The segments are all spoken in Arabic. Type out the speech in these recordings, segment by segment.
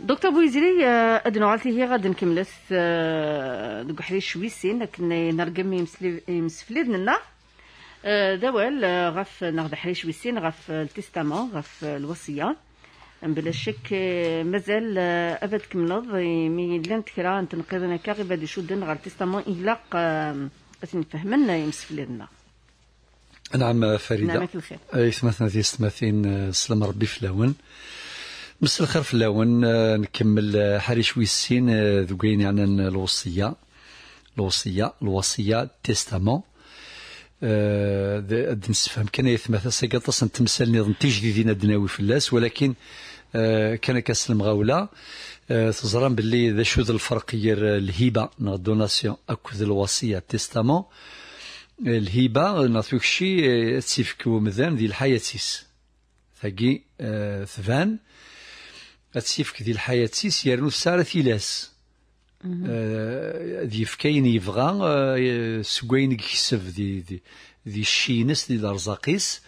دكتور بويزري ادنو آه، عالتي هي غادي نكمل آه، دوك حريش شويسين لكن نرقم يمسفليد لنا آه، دوال غف ناخذ حريش شويسين غف التستامون غف الوصيه بلا شك مازال ابد كملض مي لان تكرا تنقذنا كاغي بادي شدن غير التستامون الا فهمنا يمسفليدنا نعم فريده نعم مثل الخير يسمثنا سمعتين سلم ربي في الاول مس الخير اللون آه، نكمل آه، حالي شوي السين آه، ذوقين يعني الوصية الوصية الوصية تيستامون قد نسفهم كان يثمث اصلا تمثال نظام تجديدين الدناوي في اللاس ولكن كان كاس المغاولة تزران باللي ذا شو ذا الفرق ير الهبة نا اكو ذا الوصية تيستامون الهبة نعطيوك شي تسيفكو مذان ذي الحياتيس ثقي ثفان أتسيفك ديال الحياة-سيس يرنو السارة تيلاس آه، دي فكاين يفغا آه، سكوين كيسف دي دي ذي الشينس ذي الأرزاقيس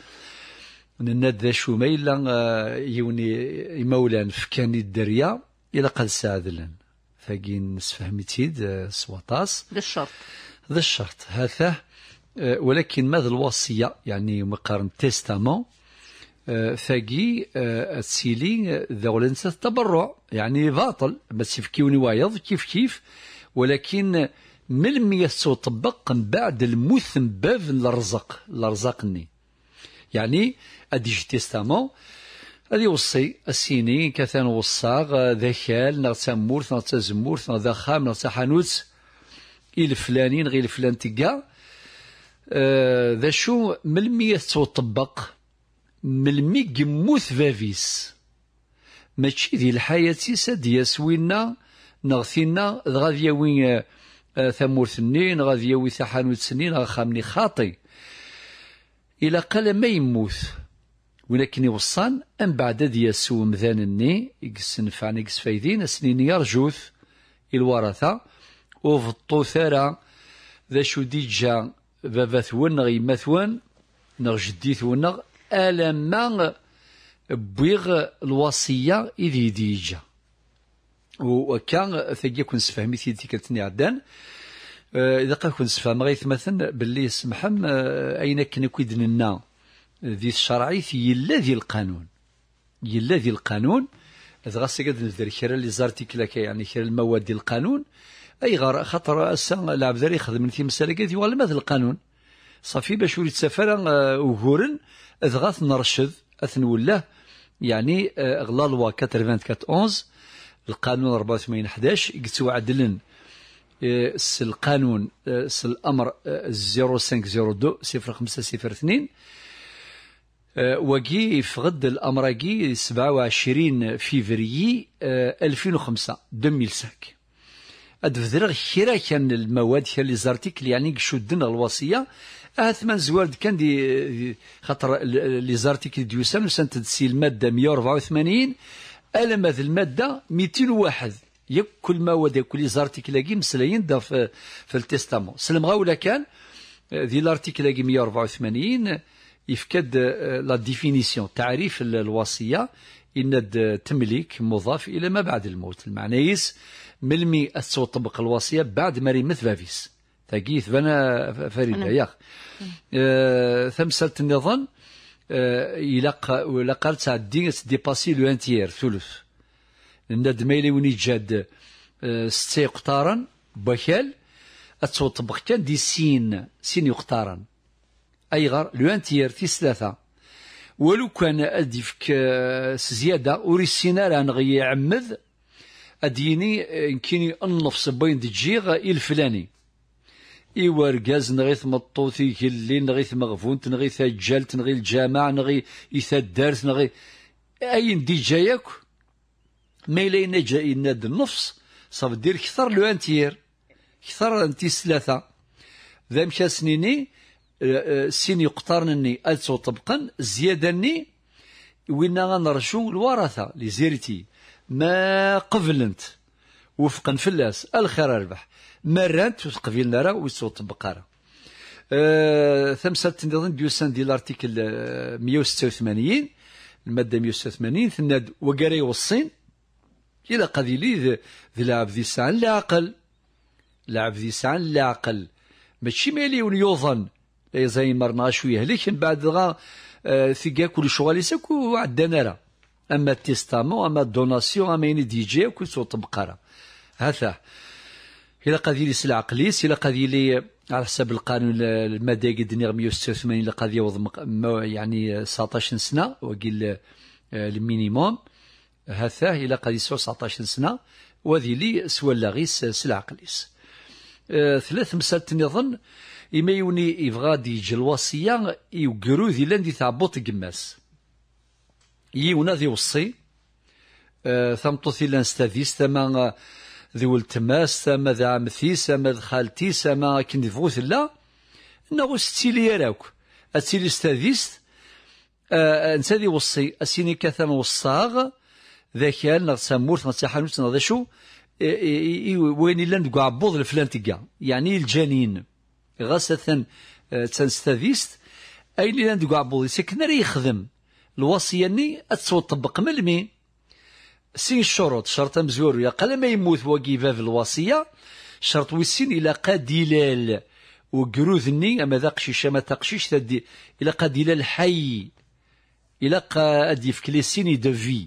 نناد ذا شو ما إلا آه، يوني مولان فكاني الدريا الى قد ساعدلن فاقين سفهمتيد سواطاس ذا الشرط ذا الشرط هذا ولكن ماذا الوصية يعني مقارن تيستامون ثقي آه، السيلي ذولنسة التبرع يعني باطل بس يفكيوني وايض كيف كيف ولكن من يسو طبق من بعد المثم من باب الرزق الرزقني يعني اديج تيستامون هذه وصي السيني كثان وصاغ ذاكال نغ نغتا نغ نغتا خام نغتا حانوت إلى فلانين غير الفلان تقا آه، ذا شو من يسو طبق من ملمي يموت بابيس ماشي ديال الحياه سا دياس وينا نغثينا غادي يوي آه، ثمور سنين غادي يوي ثحانوت سنين خامني خاطي الى قال ما يموت ولكن يوصان ان بعد دياسو مذان الني يقس نفعن يقس فايدين سنين يرجوث الورثه وفطو ثرى ذا شو ديجا باباثون ثون نغ جديثون ألما بويغ الوصية إذي يديجا وكان ثقي كون سفهمي تيدي كالتني عدان آه، إذا قا كون سفهم غيث مثلا باللي سمحم آه، أين كنا كيدننا ذي الشرعي يلا ذي القانون يلا ذي القانون إذا غاسي قد نذر اللي لي زارتيكلا يعني خير المواد ديال القانون أي غار خاطر لعب ذري يخدم من تيمسالك ذي ولا القانون صافي باش وليت سفر آه، وهورن إذ غاث نرشد أثن ولا يعني غلا لوا 94 القانون 84 11 قلت عدلن آه، س القانون آه، س الامر 0502 0502 وكي فغد الامر كي 27 فيفري 2005 2005 ادفدر خيرا كان المواد كان لي زارتيكل يعني شدنا الوصيه اثمن زوارد كان دي خاطر لي زارتيكل سنت سنتدسي الماده 184 الماذ الماده 201 ياك كل مواد ياك لي زارتيكل كي مسلاين دا في, في التستامون سلم غاولا كان لارتيكل كي 184 يفكد لا ديفينيسيون تعريف الوصيه ان التمليك آه، مضاف الى ما بعد الموت المعنى يس ملمي السو طبق الوصيه بعد ما ريمث فافيس تاكيث بنا فريده ياخ آه، ثم ثمسلت النظام آه، الى يلقى يلقى تاع الدين ديباسي لو انتيير ثلث الندم يلي وني جاد آه ستي قطارن بكال اتوطبق كان دي سين سين يقطارا اي غار لو انتيير تيس ثلاثه ولو كان ادي فيك آه، زياده وريسينا راه نغي عمد اديني كيني النفس بين دجيغ الفلاني اي ورقاز نغيث مطوطي يجلي نغيث مغفون تنغيث تجالت نغي الجامع نغي يثدارت نغي اين دي جاياك ما إلينا جاينا النفس صاف دير كثر لو انتير كثر انتي سلاثة ذا مشا سنيني آه، آه، سيني يقطرنني ألسو طبقا زيادني وين غنرجو الورثة لزيرتي ما قبلنت وفقا فلاس الخير ربح مرات وتقبيل نرى ويصوت بقرة أه ثمسة نظن ديوسان دي لارتيكل 186 المادة 186 ثناد وقري والصين إلا قذيلي ذي لعب ذي ساعة لا عقل لعب ذي ساعة لا عقل ماشي مالي ونيوظن لا يزاين مرنا شوية لكن بعد غا أه كل شغل يسكو عدنا راه اما التيستامون اما الدوناسيون اما يني دي جي وكل صوت بقره هذا الى قضية لي سلع قليس الى قضية لي على حسب القانون المادي قد 186 الى قضية وضم يعني 19 سنة وقيل المينيموم هذا الى قضية 19 سنة وذي لي سوى لا غيس سلع قليس أه ثلاث مسات نظن إما يوني يبغى يجي الوصية يوكرو ذي لان دي تعبط قماس يونا ذي وصي أه ثمطو ثي لان ستاذيس ثما ذي ولتماس تما ذا عمتيس تما ذا خالتي سما كن ذي لا انه ستيلي يراوك اتيلي ستاديست انسى آه، ذي وصي اسيني كثم وصاغ ذاك نغ سامورت نغ تحانوت نغ شو وين لان دقو عبوض الفلان تقع يعني الجنين غاسة آه، تنستافيست اين لان دقو عبوض يسكن يخدم الوصية ني اتسو من ملمين سين شروط شرط مزور قال ما يموت وقي باب الوصية شرط وسين إلى قديلال وقروذني أما ذاق قشيش أما تقشيش تدي إلى قديلال حي إلى قادي في سيني دو في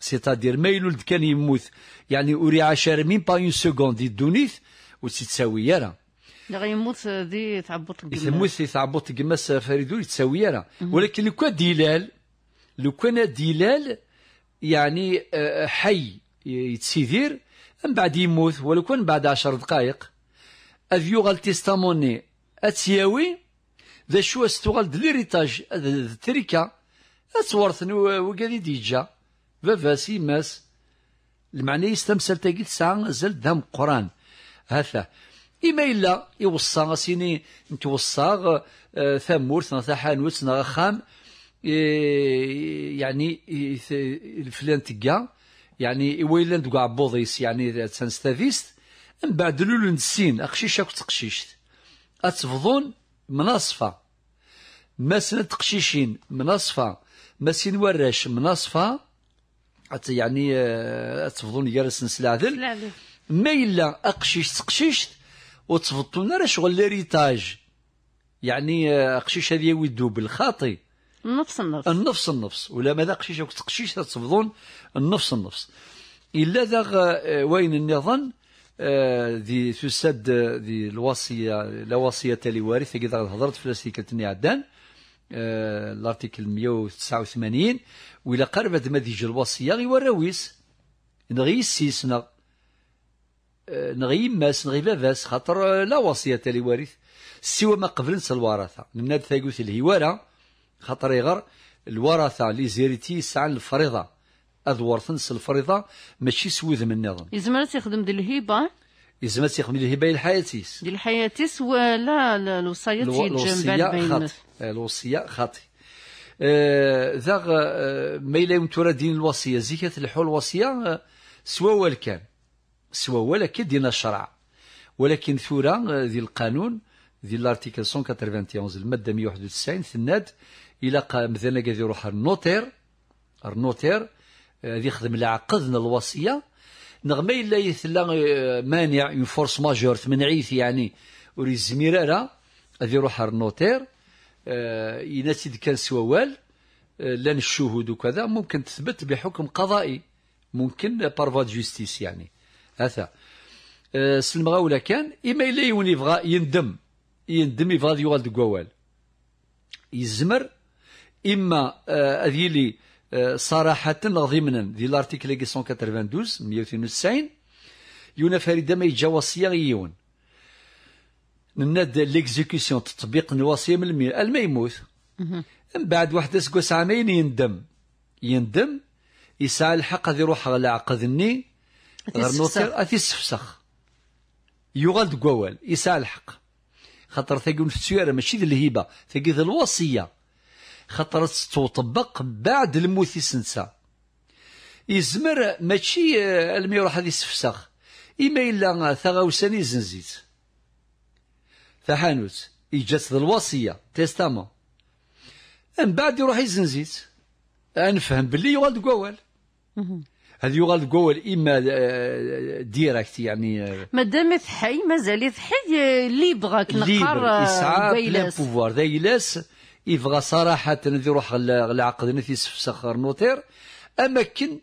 سيتادير ما يلولد كان يموت يعني أوري عشر مين با اون سكوند يدونيث وتتساوي تساوي لا يموت دي يعني تعبط القماس يموت تعبط القماس فريدو يتساوي يارا ولكن لو كان ديلال لو كان ديلال يعني آه، آه، حي يتسيدير من بعد يموت ولو كان بعد عشر دقائق اذ يغال تيستاموني أتياوي ذا شو استغال دليريتاج تريكا اتورثن وقادي ديجا فافا ماس المعنى يستمسل تاقي ساعة زل دم قران هذا إما إلا يوصى سيني نتوصى آه، ثمورت نتحانوت خام إيه، يعني إيه، فلان تكا يعني ويلان دوك عبوضيس يعني تنستافيست من بعد لولو نسين اقشيش اكو تقشيشت اتفضون مناصفه مسنا تقشيشين مناصفه مسين وراش أت يعني آه، اتفضون يارس نسل العذل ما إلا أقشيش تقشيشت وتفضون راه شغل ريتاج يعني آه، أقشيش هذه ويدو بالخاطي النفس النفس النفس النفس ولا ماذا قشيشه تقشيش تصبضون النفس النفس الا ذا آه، وين النظام آه، ذي تسد ذي الوصيه لا وصيه لوارث كذا هضرت في تني عدان آه، الارتيكل 189 ولا قربت مديج الوصيه غي وراويس نغي سيسنا نغي ماس نغي باباس خاطر لا وصيه لوارث سوى ما قبلت الورثه من ثاقوث الهواره خاطر يغر الورثه لي زيريتي سعى الفريضه اذ ورثنس الفريضه ماشي سويد من النظام يزمر تيخدم ديال الهبه يزمر تيخدم ديال الهبه ديال حياتيس ديال الحياتيس ولا الوصيه تيتجن بعد آه، الوصيه خاطي آه ذا آه ما الا يمتورا دين الوصيه زكاه الحول الوصيه آه سوا والكان سوا ولا دين الشرع ولكن ثورة ذي آه، القانون ذي الارتيكل 191 المادة 191 ثناد يلقى مثلا قاعد يروح النوتير النوتير غادي آه، يخدم لها عقدنا الوصيه نغمى الا يثلا آه، مانع اون فورس ماجور تمنعيت يعني وري يزمير راه يروح النوتير إلا آه، سيد كان سوال لان الشهود وكذا ممكن تثبت بحكم قضائي ممكن بارفا جوستيس يعني هذا سلم غاولا كان إما إلا يبغى يندم يندم يبغى يغال دوك يزمر إما آه، اللي آه، صراحة ضمنا دي لارتيكل 192 192 يونا فريدة ما يجا وصية يون نناد ليكزيكسيون تطبيق الوصية من المي يموت من بعد واحد سكو عامين يندم يندم يسعى الحق هذه روح على عقدني غير نوصل أثي سفسخ يغال دكوال يسعى الحق خاطر ثقون في السيارة ماشي ذي الهيبه ثقي الوصية خاطر تطبق بعد الموت نسا يزمر ماشي المي آه، يروح يسفسخ إما إلا آه، ثغاوسان يزنزيت فحانوت إجات الوصية تيستامون من بعد يروح يزنزيت أنفهم باللي يغال قوال هذا يغال قوال إما آه، ديركت يعني مادام حي مازال حي اللي بغاك نقر ليبر يسعى بلا بوفوار ذا يلاس يبغى صراحة يروح العقد نثي سفسخر نوتير أماكن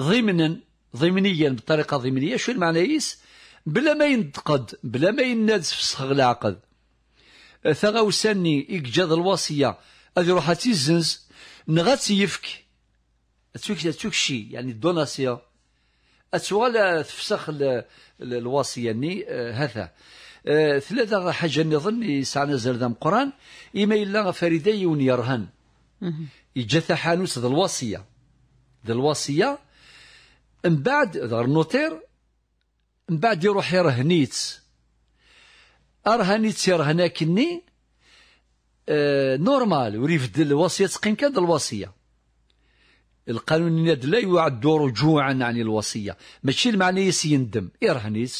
ضمنا ضمنيا بطريقة ضمنية شو المعنى يس بلا ما ينتقد بلا ما يناد فسخ العقد ثغاو ساني إكجاد الوصية أذ يروح تيزنز نغات يفك شي يعني الدوناسيا أتوغل تفسخ الوصية ني آه، هذا ثلاثه حاجه نظن يسعنا زردام قران اما الا فريده يون يرهن يجثا حانوس ذا الوصيه ذا الوصيه من بعد ذا النوتير من بعد يروح يرهنيت ارهنيت يرهناكني آه نورمال وريفد الوصيه تقيم كاد الوصيه القانون لا يعد رجوعا عن الوصيه ماشي المعنى يسي يندم يرهنيت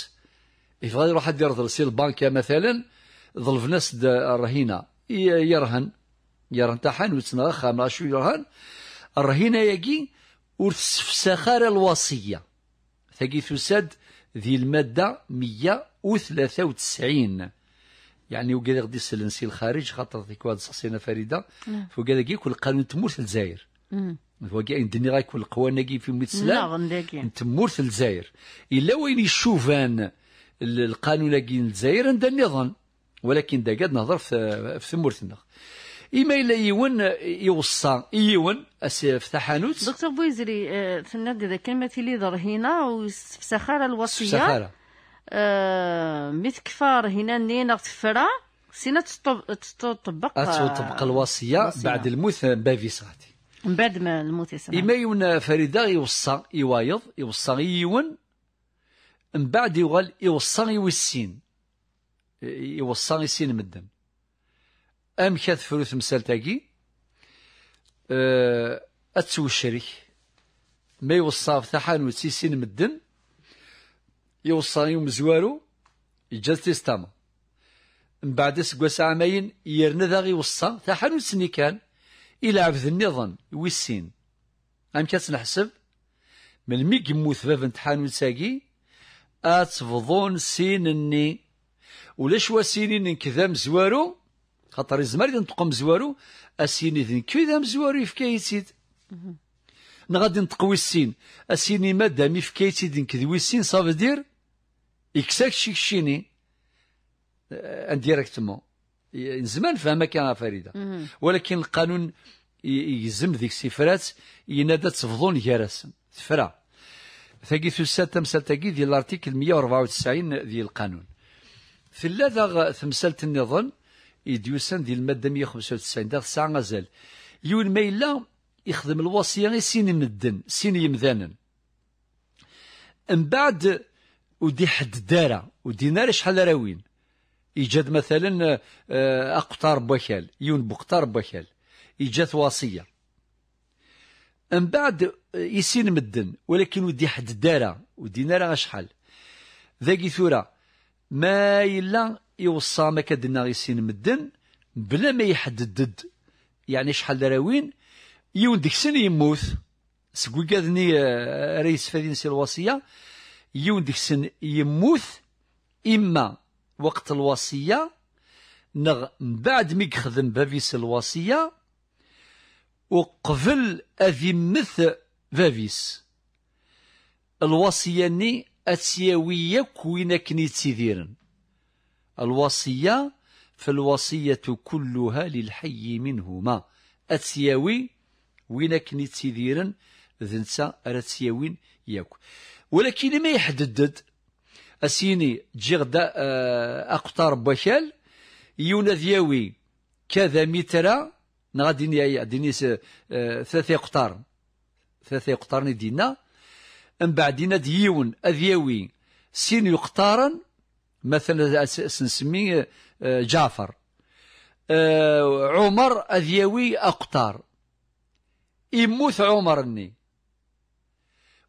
غادي يروح يدير يرضل سي البنك مثلا ظلف ناس الرهينه يرهن يرهن تاعها وتسنى مع شو يرهن الرهينه يجي ورتسفسخار الوصيه ثقي تساد ذي الماده 193 يعني وكذا غادي يسلم سي الخارج خاطر ديك واحد الشخصيه فريده نعم. فوكذا نعم، كي كل القانون تمور الجزائر فوكي ان دني غيكون القوانين كي في ميتسلا تمور الجزائر الا وين يشوفان القانون كين الجزائر عند النظام ولكن دا نهضر في ثمورتنا إما إلا يون يوصى يون في تحانوت دكتور بويزري آه، ثناد إذا كلمة اللي هنا وسخارة الوصية سخارة آه متكفار هنا نينا تفرا سينا تطبق تطبق الوصية بعد الموت بافي صاتي من بعد ما الموت يسمع إما يون فريدة يوصى يوايض يوصى يون من بعد يغال يوصى يوسين يوصى يسين مدن أم كات فروث مسال تاقي أتسو أه، الشريك ما يوصى فتحان وتسيسين مدن يوصى يوم زوارو يجاز من بعد سقوس عامين يرنا ذاغي وصى ثحان وتسني كان إلى عبد النظام ويسين أم كات نحسب من ميك موث بابن تحان ساقي اتفضون سين ولاش وسينين سينين ذا مزوارو خاطر يزمر اذا نطق مزوارو اسيني ذن كذا ذا مزوارو يفكا يتيد غادي نطقوي السين اسيني مادام يفكا يتيد انك ذوي السين صافي دير اكساك شيكشيني انديريكتمون أه، زمان فهمها كان فريده ولكن القانون يلزم ذيك السفرات ينادى تفضون جرسن تفرع ثقي ثسات تمثال تقي ذي الارتيكل 194 ذي القانون ثلاثة تمثال النظام يديوسان ذي المادة 195 ذا ساعة غزال يون ما إلا يخدم الوصية غير سين مدن سين يمذانا من بعد ودي حد دارا ودي نار شحال راوين إيجاد مثلا أقطار بوكال يون بقطار بوكال إيجاد وصية من بعد يسين مدن ولكن ودي حد الدارة ودينا راه شحال ذاكي ثورة ما يلا يوصى ما كدنا يسين مدن بلا ما يحدد يعني شحال دراوين يون ديك سن يموت سكوي كادني آه، رئيس فادين سي الوصية يون ديك سن يموت إما وقت الوصية نغ من بعد ما يخدم بافيس الوصية وقبل أذي بابيس الوصية ني nni ad tt الوصية فالوصية كلها للحي منهما وين وينك نتسيديرا ذنسا أرتسياوين ياك ولكن ما يحدد أسيني جغدا أقطار بشال يونا ذياوي كذا مترا نغادي ديني ثلاثة أقطار ثلاثة يقطارن دينا من بعد دينا ديون أذيوي سين يقطارن مثلا سنسمي آه، جعفر آه، عمر أذيوي أقطار يموت عمرني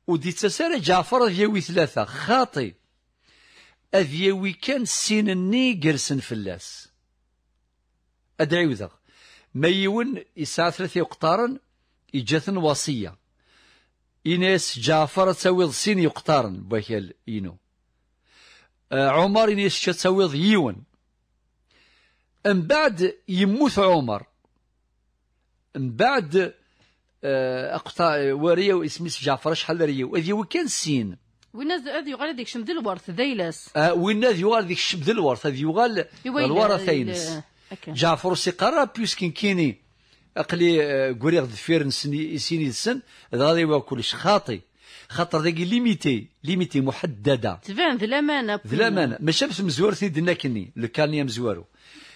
ودي تسارة جعفر أذيوي ثلاثة خاطي أذيوي كان سينني قرسن فلاس أدعي وذغ ما يون يسعى ثلاثة يقطارن إجاثن وصية إنس جعفر تساويض سين يقترن بوكال إينو آه، عمر إناس تساويض يون من بعد يموت عمر من بعد آه، أقطع وريو اسميس جعفر شحال ريو هذه وكان سين وين هذا يغال ديك شمد الورث ذيلاس آه وين هذا يغال ديك شمد الورث هذا يغال الورثينس آه، جعفر سي بيوسكين كيني اقلي آه، قريغ دفير نسني سيني السن غادي كلش خاطي خاطر ذاك ليميتي ليميتي محدده تبان ذلامانه ذلامانه ماشي شافش مزور سيدنا كني لكانيا يمزورو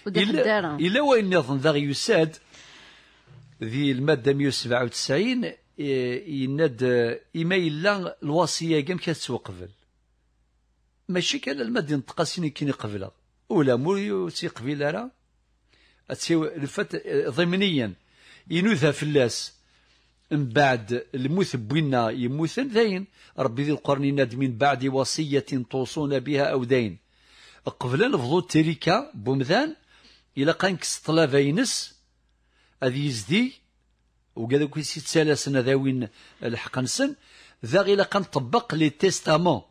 إلا, إلا وإن يظن ذا يساد ذي المادة 197 آه، يناد إما آه، إلا الوصية كم قبل ماشي كان المادة نطقا سيني كيني قبلها ولا مو سي قبيلة راه ضمنيا ينوذا فلاس من بعد الموت بوينا يموتن ذين ربي ذي القرن من بعد وصية توصون بها أو دين قبل نفضو تريكا بومذان إلا قانك فينس أذي يزدي وقال لك سي تسالسنا ذاوين الحق نسن ذا غير طبق لي تيستامون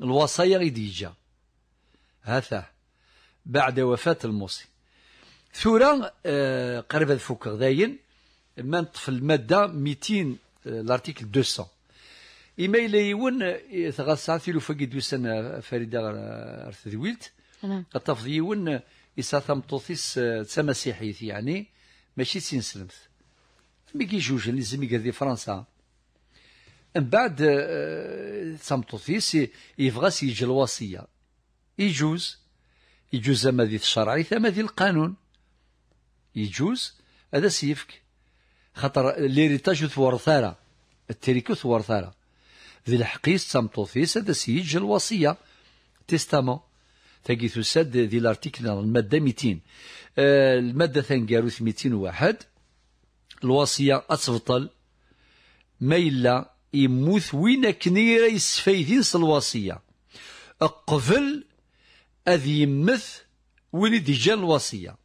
الوصايا غيدي يجا هذا بعد وفاة الموصي ثورا آه قريبة فوق داين من في الماده 200 لارتيكل 200 إما إلا يون لو تيلوفا قدوسان فريدة أرثذويلت غتفض يون إسا ثمطوثيس سيحيث يعني ماشي سين مي ميكي جوج لازم يقضي فرنسا من بعد تمطوثيس يفغاس يجي الوصية يجوز يجوز أما ذي الشرعي ثم ذي القانون يجوز هذا سيفك خاطر ليريتاج ثورثارة التريكو ثورثارة ذي الحقيس تسمتو فيس هذا سيج الوصية تيستامون تاقي ساد ذي الارتيكل المادة 200 آه، المادة المادة ثانكاروث 201 الوصية أتبطل ما إلا يموت وين كني ريس فايدين الوصية قفل أذي يمث وين ديجا الوصية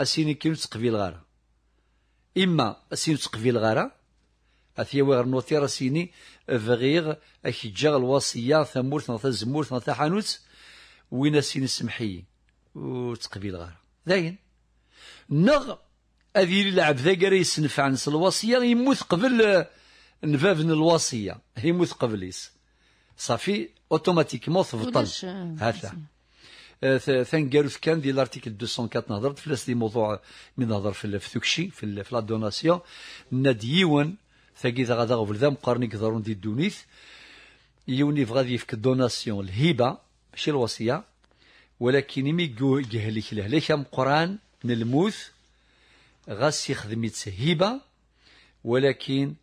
أسيني كيمس قبيل غاره إما سين تقبيل غارة أثيا وغير نوثي راسيني فغيغ أكجا الوصية ثمورت نغتا الزمورت نغتا حانوت وين سيني سمحي وتقبيل غارة داين نغ أذي لعب ذا قرا يسنفع نس الوصية يموت قبل نفافن الوصية يموت قبليس صافي اوتوماتيكمون تبطل هذا آه، ثنقالوث كان ديال الارتيكل 204 نهضرت لاس دي موضوع من نهضر في ثكشي في لا دوناسيون ناد يون ثاكي غادا غوفل ذا مقارني كضرون دي الدونيث يوني فغادي يفك دوناسيون الهبه ماشي الوصيه ولكن يمي كهليك له ليش قران نلموث غاس يخدم هبه ولكن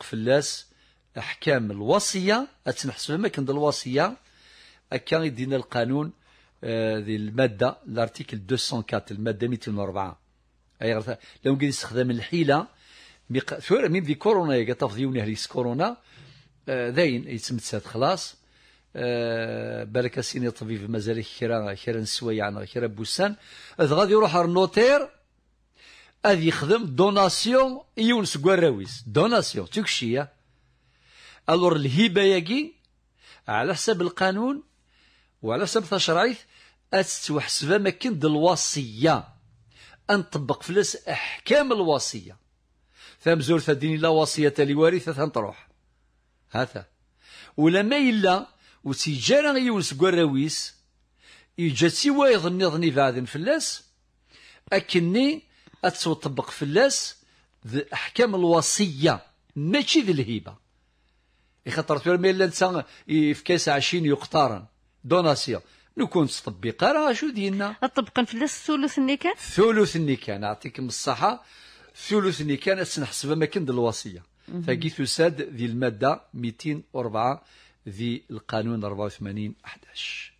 في اللاس احكام الوصيه اتنحسب ما كند الوصيه اكا يدينا القانون ذي المادة لارتيكل 204 المادة 204 أي غير لو كان يستخدم الحيلة ميق... شو ميم ذي كورونا آه، آه، يا ديوني هريس كورونا ذاين يتمتسات خلاص بالك سيني طبيب مازال كيرا كيرا سوايع خيرا كيرا بوسان غادي يروح النوتير اذ يخدم دوناسيون يونس كواراويس دوناسيون تكشيه الور الهبه ياكي على حسب القانون وعلى حسب تشريعيه أستوحسب ما كنت الوصية أنطبق فلس أحكام الوصية فهم زور ديني لا وصية لوارثة تنطروح هذا ولا ما إلا وتجارة يونس قراويس يجا سوى يظني بعد فلس أكني أتطبق فلاس أحكام الوصية ماشي ذي الهيبة خاطر في الميل لانسان في كاس عشرين يقتارن دوناسيون لو كنت تطبيقها راه شو دينا طبقا فلاس ثلث النيكان ثلث النيكان اعطيكم الصحه ثلث النيكان سنحسب ما كان الوصيه فقيت ساد ذي الماده 204 ذي القانون 84 11